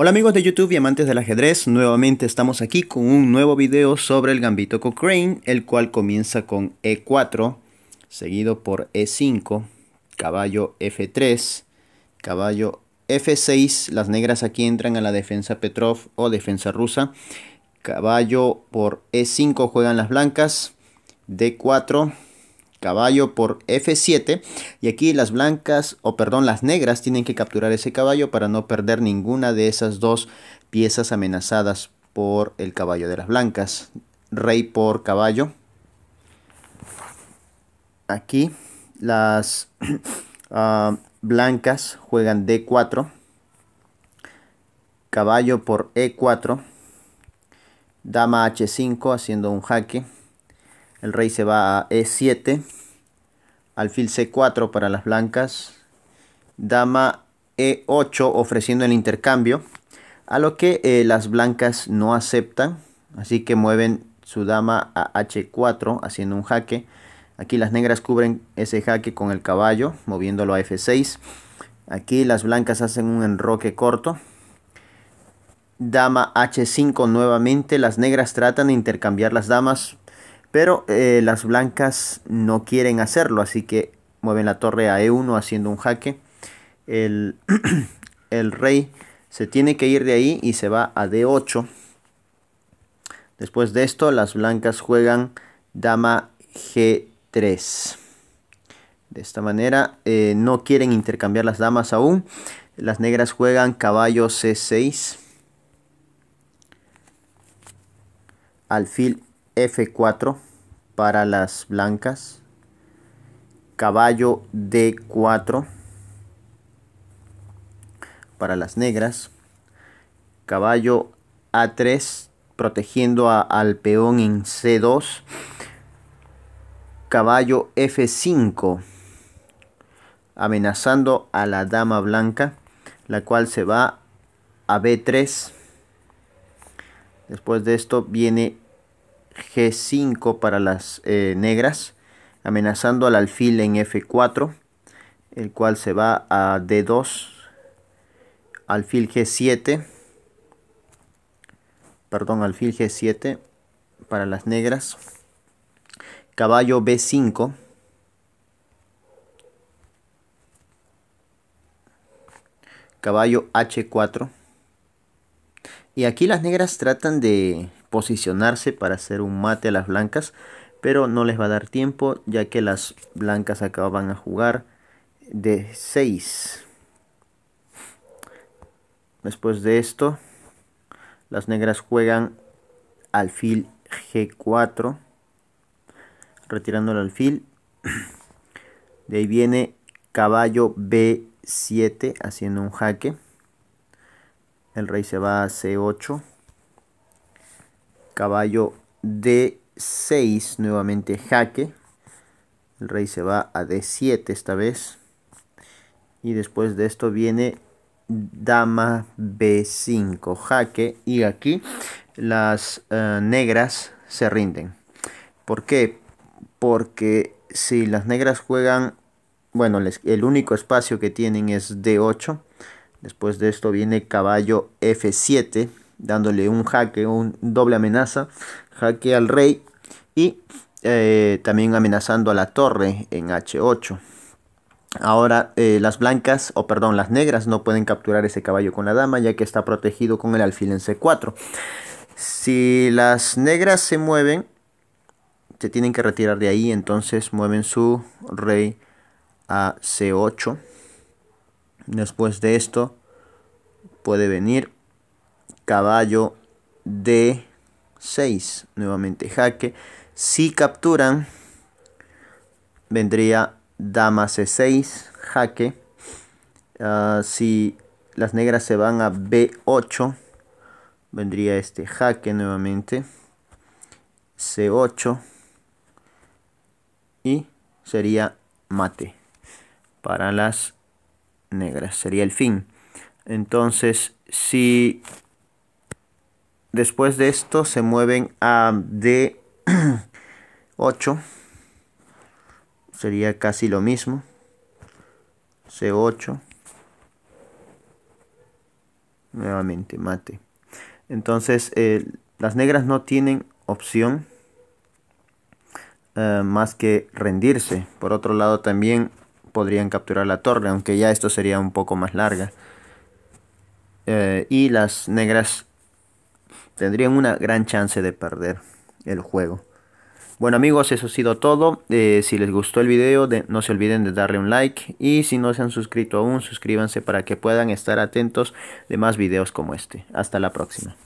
Hola amigos de YouTube y amantes del ajedrez, nuevamente estamos aquí con un nuevo video sobre el gambito Cochrane, el cual comienza con E4, seguido por E5, caballo F3, caballo F6, las negras aquí entran a la defensa Petrov o defensa rusa, caballo por E5 juegan las blancas, D4, caballo por f7 y aquí las blancas o perdón las negras tienen que capturar ese caballo para no perder ninguna de esas dos piezas amenazadas por el caballo de las blancas rey por caballo aquí las ah, blancas juegan d4 caballo por e4 dama h5 haciendo un jaque el rey se va a E7. Alfil C4 para las blancas. Dama E8 ofreciendo el intercambio. A lo que eh, las blancas no aceptan. Así que mueven su dama a H4 haciendo un jaque. Aquí las negras cubren ese jaque con el caballo, moviéndolo a F6. Aquí las blancas hacen un enroque corto. Dama H5 nuevamente. Las negras tratan de intercambiar las damas, pero eh, las blancas no quieren hacerlo, así que mueven la torre a E1 haciendo un jaque. El, rey se tiene que ir de ahí y se va a D8. Después de esto, las blancas juegan dama G3. De esta manera, eh, no quieren intercambiar las damas aún. Las negras juegan caballo C6. Alfil F4 para las blancas. Caballo D4 para las negras. Caballo A3 protegiendo al peón en C2. Caballo F5 amenazando a la dama blanca, la cual se va a B3. Después de esto viene G5 para las eh, negras, amenazando al alfil en F4, el cual se va a D2, alfil G7, perdón, alfil G7 para las negras, caballo B5, caballo H4, y aquí las negras tratan de posicionarse para hacer un mate a las blancas, pero no les va a dar tiempo ya que las blancas acaban a jugar de 6. Después de esto, las negras juegan alfil G4, retirando el alfil. De ahí viene caballo B7 haciendo un jaque. El rey se va a C8. Caballo D6, nuevamente jaque. El rey se va a D7 esta vez. Y después de esto viene dama B5, jaque. Y aquí las eh, negras se rinden. ¿Por qué? Porque si las negras juegan, bueno, el único espacio que tienen es D8. Después de esto viene caballo F7, dándole un jaque, un doble amenaza, jaque al rey y eh, también amenazando a la torre en H8. Ahora eh, las blancas, o perdón, las negras no pueden capturar ese caballo con la dama ya que está protegido con el alfil en C4. Si las negras se mueven, se tienen que retirar de ahí, entonces mueven su rey a C8 Después de esto puede venir caballo D6. Nuevamente jaque. Si capturan, vendría dama C6, jaque. Ah, si las negras se van a B8, vendría este jaque nuevamente. C8 y sería mate para las negras, sería el fin. Entonces, si después de esto se mueven a D8, sería casi lo mismo. C8. Nuevamente, mate. Entonces, eh, las negras no tienen opción eh, más que rendirse. Por otro lado, también podrían capturar la torre, aunque ya esto sería un poco más larga. Eh, y las negras tendrían una gran chance de perder el juego. Bueno amigos, eso ha sido todo. Eh, si les gustó el video, no se olviden de darle un like. Y si no se han suscrito aún, suscríbanse para que puedan estar atentos de más videos como este. Hasta la próxima.